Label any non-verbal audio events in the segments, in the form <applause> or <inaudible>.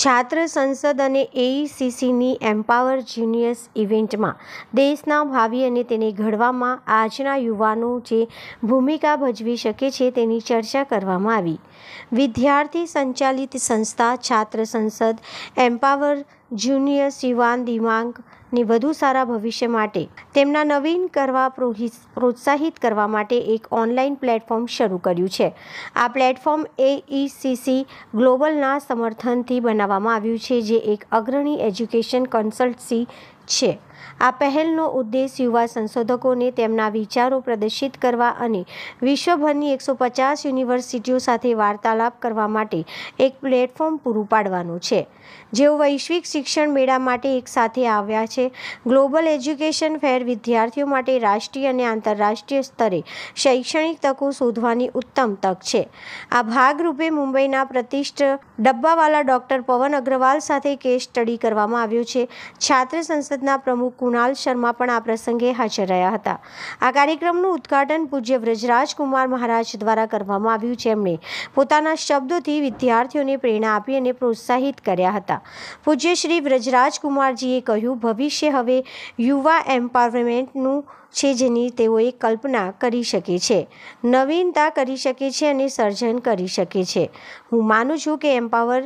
છાત્ર સંસદ અને એઈસીસીની empower genius ઇવેન્ટમાં દેશના ભાવિ અને તેને ઘડવામાં આજના યુવાનો જે ભૂમિકા ભજવી શકે છે તેની ચર્ચા કરવામાં આવી વિદ્યાર્થી સંચાલિત સંસ્થા છાત્ર સંસદ એમ્પાવર જુનિયર યુવાન દિમાંગ ની વધુ સારા ભવિષ્ય માટે તેમના નવીન કરવા પ્રોત્સાહિત કરવા માટે એક ઓનલાઈન પ્લેટફોર્મ શરૂ કર્યું છે આ પ્લેટફોર્મ એઈસીસી e ગ્લોબલના સમર્થનથી બનાવવામાં આવ્યું છે જે એક અગ્રણી એજ્યુકેશન કન્સલ્ટસી છે આ પહેલનો ઉદ્દેશ યુવા સંશોધકોને તેમના વિચારો પ્રદર્શિત કરવા અને વિશ્વભરની એકસો પચાસ યુનિવર્સિટીઓ સાથે વાર્તાલાપ કરવા માટે એક પ્લેટફોર્મ પૂરું પાડવાનું છે જેઓ વૈશ્વિક શિક્ષણ મેળા માટે એકસાથે આવ્યા છે ગ્લોબલ એજ્યુકેશન ફેર વિદ્યાર્થીઓ માટે રાષ્ટ્રીય અને આંતરરાષ્ટ્રીય સ્તરે શૈક્ષણિક તકો શોધવાની ઉત્તમ તક છે આ ભાગરૂપે મુંબઈના પ્રતિષ્ઠ ડબ્બાવાલા ડૉક્ટર પવન અગ્રવાલ સાથે કેસ સ્ટડી કરવામાં આવ્યો છે છાત્ર સંસદ પરિષદના પ્રમુખ કુણાલ શર્મા પણ આ પ્રસંગે હાજર રહ્યા હતા આ કાર્યક્રમનું ઉદ્ઘાટન પૂજ્ય વ્રજરાજકુમાર મહારાજ દ્વારા કરવામાં આવ્યું છે જેમણે પોતાના શબ્દોથી વિદ્યાર્થીઓને પ્રેરણા આપી અને પ્રોત્સાહિત કર્યા હતા પૂજ્ય શ્રી વ્રજરાજકુમારજીએ કહ્યું ભવિષ્ય હવે યુવા એમ્પાવરમેન્ટનું છે જેની તેઓએ કલ્પના કરી શકે છે નવીનતા કરી શકે છે અને સર્જન કરી શકે છે હું માનું છું કે એમ્પાવર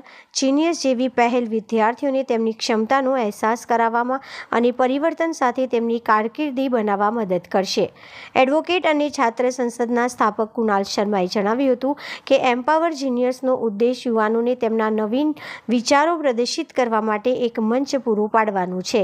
જીનિયસ જેવી પહેલ વિદ્યાર્થીઓને તેમની ક્ષમતાનો અહેસાસ કરાવવામાં અને પરિવર્તન સાથે તેમની કારકિર્દી બનાવવા મદદ કરશે એડવોકેટ અને છાત્ર સંસદના સ્થાપક કુણાલ શર્માએ જણાવ્યું હતું કે એમ્પાવર જીનિયર્સનો ઉદ્દેશ યુવાનોને તેમના નવીન વિચારો પ્રદર્શિત કરવા માટે એક મંચ પૂરું પાડવાનું છે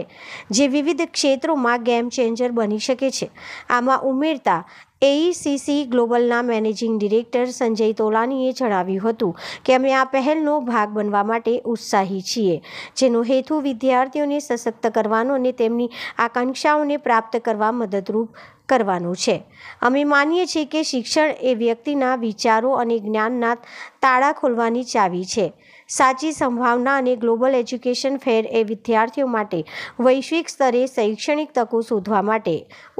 જે વિવિધ ક્ષેત્રોમાં ગેમ ચેન્જર બની શકે છે આમાં ઉમેરતા એઈસીસી e ગ્લોબલના મેનેજિંગ ડિરેક્ટર સંજય તોલાનીએ જણાવ્યું હતું કે અમે આ પહેલનો ભાગ બનવા માટે ઉત્સાહી છીએ જેનો હેતુ વિદ્યાર્થીઓને સશક્ત કરવાનો અને તેમની આકાંક્ષાઓને પ્રાપ્ત કરવા મદદરૂપ કરવાનું છે અમે માનીએ છીએ કે શિક્ષણ એ વ્યક્તિના વિચારો અને જ્ઞાનના તાળા ખોલવાની ચાવી છે સાચી સંભાવના અને ગ્લોબલ એજ્યુકેશન ફેર એ વિદ્યાર્થીઓ માટે વૈશ્વિક સ્તરે શૈક્ષણિક તકો શોધવા માટે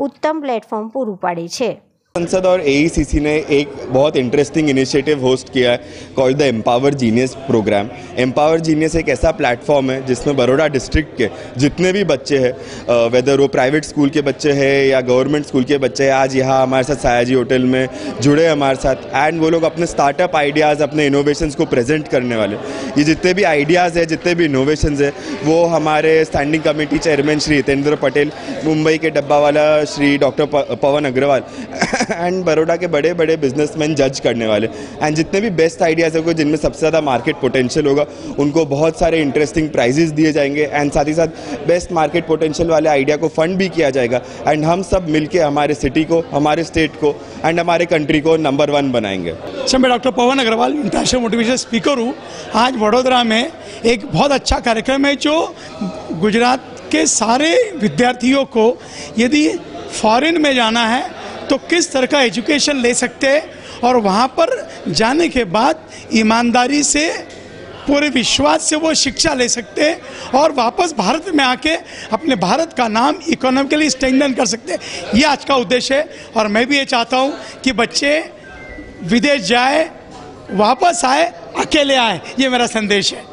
ઉત્તમ પ્લેટફોર્મ પૂરું પાડે છે संसद और एईसीसी e ने एक बहुत इंटरेस्टिंग इनिशिएटिव होस्ट किया है call the empower genius program empower genius एक ऐसा प्लेटफॉर्म है जिसमें बड़ोड़ा डिस्ट्रिक्ट के जितने भी बच्चे हैं वेदर वो प्राइवेट स्कूल के बच्चे हैं या गवर्नमेंट स्कूल के बच्चे हैं आज यहाँ हमारे साथ सायाजी होटल में जुड़े हमारे साथ एंड वो लोग अपने स्टार्टअप आइडियाज़ अपने इनोवेशन को प्रेजेंट करने वाले ये जितने भी आइडियाज़ है जितने भी इनोवेशन है वो हमारे standing committee chairman Shri Hitendra Patel Mumbai के dabbawala Shri doctor Pawan Agarwal and <laughs> Baroda के बड़े बड़े बिजनेसमैन जज करने वाले एंड जितने भी बेस्ट आइडियाज़ होंगे जिनमें सबसे ज़्यादा मार्केट पोटेंशियल होगा उनको बहुत सारे इंटरेस्टिंग प्राइजेस दिए जाएंगे एंड साथ ही साथ बेस्ट मार्केट पोटेंशियल वाले आइडिया को फंड भी किया जाएगा एंड हम सब मिल हमारे सिटी को हमारे स्टेट को एंड हमारे कंट्री को नंबर वन बनाएंगे सर अच्छा, मैं doctor Pawan Agarwal international motivation speaker हूँ आज वडोदरा में एक बहुत अच्छा कार्यक्रम है जो गुजरात के सारे विद्यार्थियों को यदि फॉरेन में जाना है तो किस तरह का एजुकेशन ले सकते हैं और वहाँ पर जाने के बाद ईमानदारी से पूरे विश्वास से वो शिक्षा ले सकते हैं और वापस भारत में आके अपने भारत का नाम इकोनॉमिकली स्ट्रेंथन कर सकते हैं ये आज का उद्देश्य है और मैं भी ये चाहता हूँ कि बच्चे विदेश जाए वापस आए अकेले आए ये मेरा संदेश है